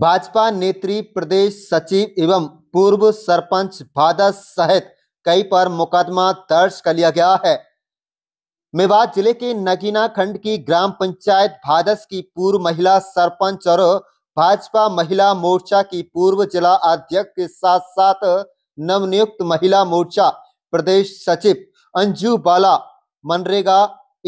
भाजपा नेत्री प्रदेश सचिव एवं पूर्व सरपंच भादस सहित कई पर मुकदमा दर्ज कर लिया गया है मेवात जिले के नगीना खंड की ग्राम पंचायत भादस की पूर्व महिला सरपंच और भाजपा महिला मोर्चा की पूर्व जिला अध्यक्ष के साथ साथ नवनियुक्त महिला मोर्चा प्रदेश सचिव अंजू बाला मनरेगा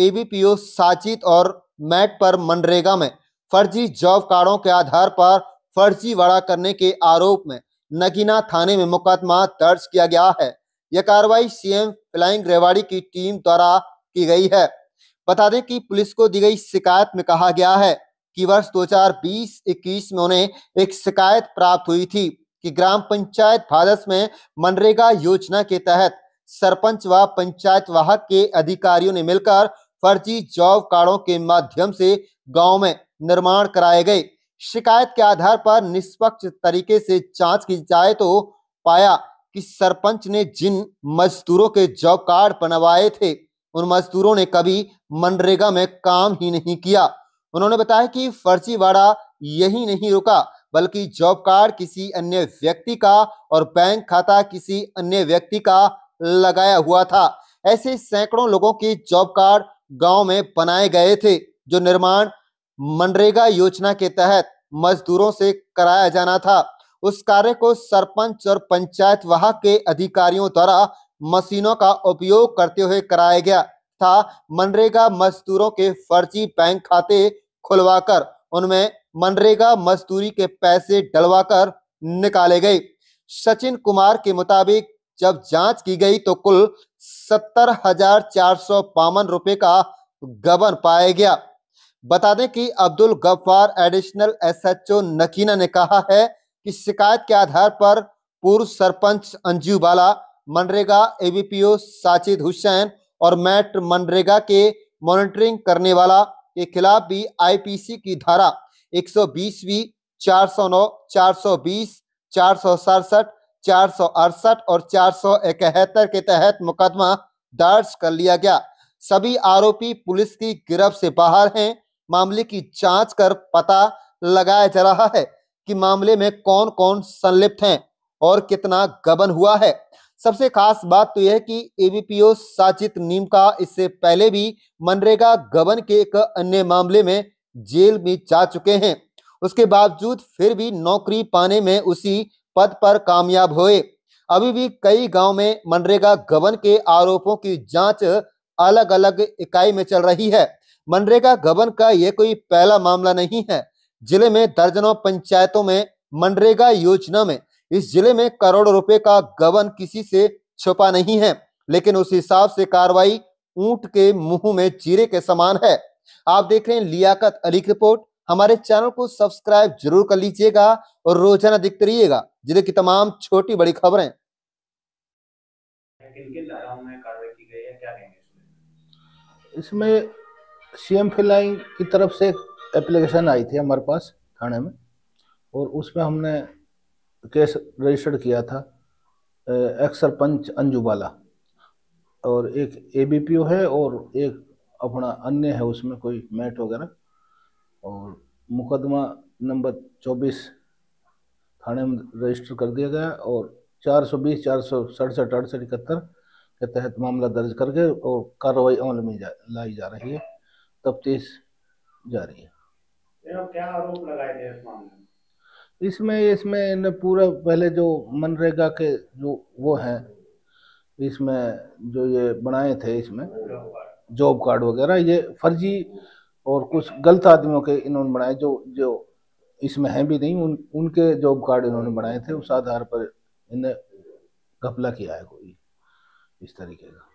एबीपीओ साजिद और मैट पर मनरेगा में फर्जी जॉब कार्डों के आधार पर फर्जीवाड़ा करने के आरोप में नगीना थाने में मुकदमा दर्ज किया गया है यह कार्रवाई सीएम फ्लाइंग रेवाड़ी की टीम द्वारा की गई है बता दें कि पुलिस को दी गई शिकायत में कहा गया है कि वर्ष 2020-21 में उन्हें एक शिकायत प्राप्त हुई थी कि ग्राम पंचायत भादस में मनरेगा योजना के तहत सरपंच व पंचायत वाहक के अधिकारियों ने मिलकर फर्जी जॉब कार्डों के माध्यम से गांव में निर्माण कराए गए शिकायत के आधार पर निष्पक्ष तरीके से जांच की जाए तो पाया कि सरपंच ने जिन मजदूरों के जॉब कार्ड बनवाए थे उन मजदूरों ने कभी मनरेगा में काम ही नहीं किया उन्होंने बताया कि फर्जीवाड़ा यही नहीं रुका बल्कि जॉब कार्ड किसी अन्य व्यक्ति का और बैंक खाता किसी अन्य व्यक्ति का लगाया हुआ था ऐसे सैकड़ों लोगों के जॉब कार्ड गांव में बनाए गए थे जो निर्माण मनरेगा योजना के तहत मजदूरों से कराया जाना था उस कार्य को सरपंच और पंचायत वहां के अधिकारियों द्वारा मशीनों का उपयोग करते हुए कराया गया था मनरेगा मजदूरों के फर्जी बैंक खाते खुलवाकर उनमें मनरेगा मजदूरी के पैसे डलवाकर निकाले गए सचिन कुमार के मुताबिक जब जांच की गई तो कुल सत्तर हजार चार सौ बावन रुपए का गबन पाया गया बता दें कि अब्दुल गफ्फार एडिशनल एसएचओ नकीना ने कहा है कि शिकायत के आधार पर पूर्व सरपंच अंजू बाला मनरेगा एबीपीओ साचिद हुसैन और मैट मनरेगा के मॉनिटरिंग करने वाला के खिलाफ भी आईपीसी की धारा 120वीं 409, 420, 467, 468 और चार के तहत मुकदमा दर्ज कर लिया गया सभी आरोपी पुलिस की गिरफ्त से बाहर हैं मामले की जांच कर पता लगाया जा रहा है कि मामले में कौन कौन संलिप्त हैं और कितना गबन हुआ है सबसे खास बात तो यह कि एबीपीओ साजिद नीम का इससे पहले भी मनरेगा गबन के एक अन्य मामले में जेल में जा चुके हैं उसके बावजूद फिर भी नौकरी पाने में उसी पद पर कामयाब हुए अभी भी कई गांव में मनरेगा गबन के आरोपों की जांच अलग अलग इकाई में चल रही है मनरेगा गबन का यह कोई पहला मामला नहीं है जिले में दर्जनों पंचायतों में मनरेगा योजना में इस जिले में करोड़ों रुपए का गबन किसी से छुपा नहीं है लेकिन उस हिसाब से कार्रवाई ऊंट के मुंह में चीरे के समान है आप देख रहे हैं लियाकत अली की रिपोर्ट हमारे चैनल को सब्सक्राइब जरूर कर लीजिएगा और रोजाना देखते रहिएगा जिले की तमाम छोटी बड़ी खबरें इसमें सीएम फिलाइंग की तरफ से एक एप्लीकेशन आई थी हमारे पास थाने में और उसमें हमने केस रजिस्टर्ड किया था एक्स सरपंच अंजुबाला और एक ए है और एक अपना अन्य है उसमें कोई मैट वगैरह और मुकदमा नंबर 24 थाने में रजिस्टर कर दिया गया और 420, चार सौ सड़सठ अड़सठ इकहत्तर के तहत मामला दर्ज करके और कार्रवाई अमल में जा लाई जा रही है तफ्तीश जारी है तो क्या आरोप लगाए इस मामले में इसमें इसमें पूरा पहले जो मनरेगा के जो वो हैं इसमें जो ये बनाए थे इसमें जॉब कार्ड वगैरह ये फर्जी और कुछ गलत आदमियों के इन्होंने बनाए जो जो इसमें हैं भी नहीं उन उनके जॉब कार्ड इन्होंने बनाए थे उस आधार पर इन्हें घपला किया है कोई इस तरीके का